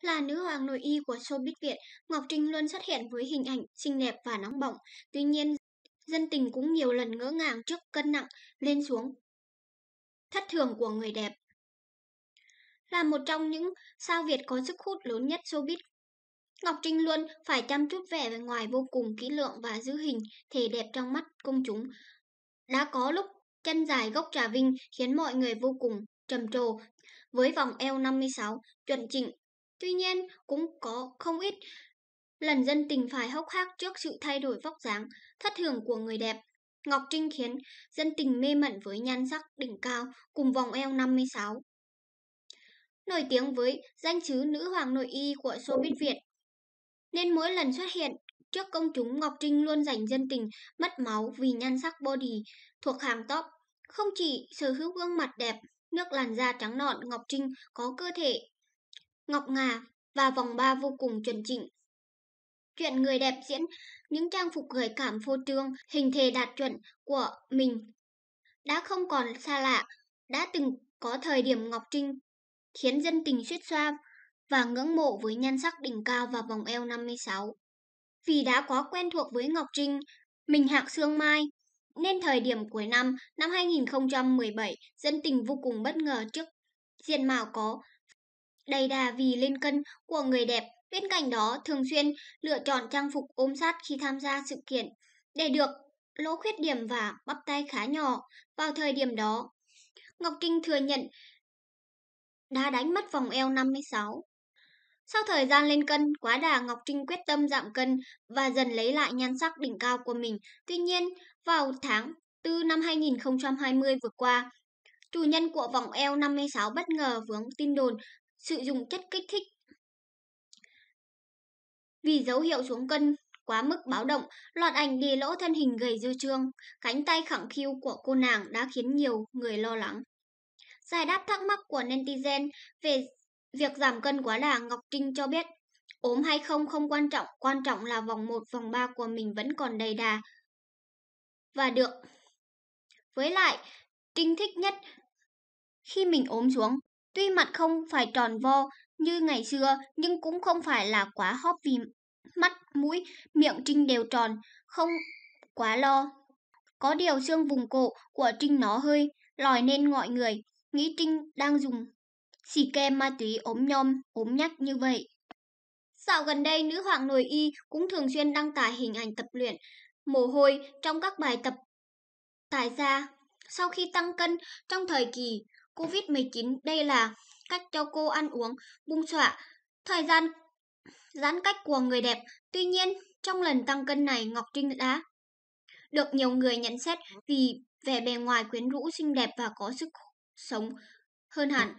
Là nữ hoàng nội y của showbiz Việt, Ngọc Trinh luôn xuất hiện với hình ảnh xinh đẹp và nóng bỏng. Tuy nhiên, dân tình cũng nhiều lần ngỡ ngàng trước cân nặng lên xuống thất thường của người đẹp. Là một trong những sao Việt có sức hút lớn nhất showbiz, Ngọc Trinh luôn phải chăm chút vẻ bề ngoài vô cùng kỹ lượng và giữ hình thể đẹp trong mắt công chúng. Đã có lúc chân dài gốc trà vinh khiến mọi người vô cùng trầm trồ với vòng eo 56 chuẩn chỉnh Tuy nhiên, cũng có không ít lần dân tình phải hốc hác trước sự thay đổi vóc dáng, thất thường của người đẹp. Ngọc Trinh khiến dân tình mê mẩn với nhan sắc đỉnh cao cùng vòng eo 56. Nổi tiếng với danh chứ nữ hoàng nội y của showbiz Việt, nên mỗi lần xuất hiện trước công chúng Ngọc Trinh luôn giành dân tình mất máu vì nhan sắc body thuộc hàng top. Không chỉ sở hữu gương mặt đẹp, nước làn da trắng nõn Ngọc Trinh có cơ thể ngọc ngà và vòng ba vô cùng chuẩn chỉnh. Chuyện người đẹp diễn những trang phục gợi cảm phô trương, hình thể đạt chuẩn của mình đã không còn xa lạ, đã từng có thời điểm Ngọc Trinh khiến dân tình suýt xoa và ngưỡng mộ với nhan sắc đỉnh cao và vòng eo 56. Vì đã quá quen thuộc với Ngọc Trinh, mình hạc xương mai, nên thời điểm cuối năm năm 2017, dân tình vô cùng bất ngờ trước diện mạo có đầy đà vì lên cân của người đẹp. Bên cạnh đó, thường xuyên lựa chọn trang phục ôm sát khi tham gia sự kiện để được lỗ khuyết điểm và bắp tay khá nhỏ vào thời điểm đó. Ngọc Trinh thừa nhận đã đánh mất vòng eo 56. Sau thời gian lên cân, quá đà Ngọc Trinh quyết tâm giảm cân và dần lấy lại nhan sắc đỉnh cao của mình. Tuy nhiên, vào tháng 4 năm 2020 vừa qua, chủ nhân của vòng eo 56 bất ngờ vướng tin đồn sử dụng chất kích thích. Vì dấu hiệu xuống cân quá mức báo động, loạt ảnh đi lỗ thân hình gầy dư trương, cánh tay khẳng khiu của cô nàng đã khiến nhiều người lo lắng. Giải đáp thắc mắc của netizen về việc giảm cân quá đà, Ngọc Trinh cho biết, ốm hay không không quan trọng, quan trọng là vòng 1, vòng 3 của mình vẫn còn đầy đà và được. Với lại, Trinh thích nhất khi mình ốm xuống, Tuy mặt không phải tròn vo như ngày xưa nhưng cũng không phải là quá hóp vì mắt, mũi, miệng Trinh đều tròn, không quá lo. Có điều xương vùng cổ của Trinh nó hơi lòi nên mọi người, nghĩ Trinh đang dùng xì kem ma túy ốm nhom, ốm nhắc như vậy. Dạo gần đây, nữ hoàng nội y cũng thường xuyên đăng tải hình ảnh tập luyện, mồ hôi trong các bài tập tải ra. Sau khi tăng cân trong thời kỳ Covid-19. Đây là cách cho cô ăn uống, bung xọa, thời gian giãn cách của người đẹp. Tuy nhiên, trong lần tăng cân này, Ngọc Trinh đã được nhiều người nhận xét vì vẻ bề ngoài quyến rũ xinh đẹp và có sức sống hơn hẳn.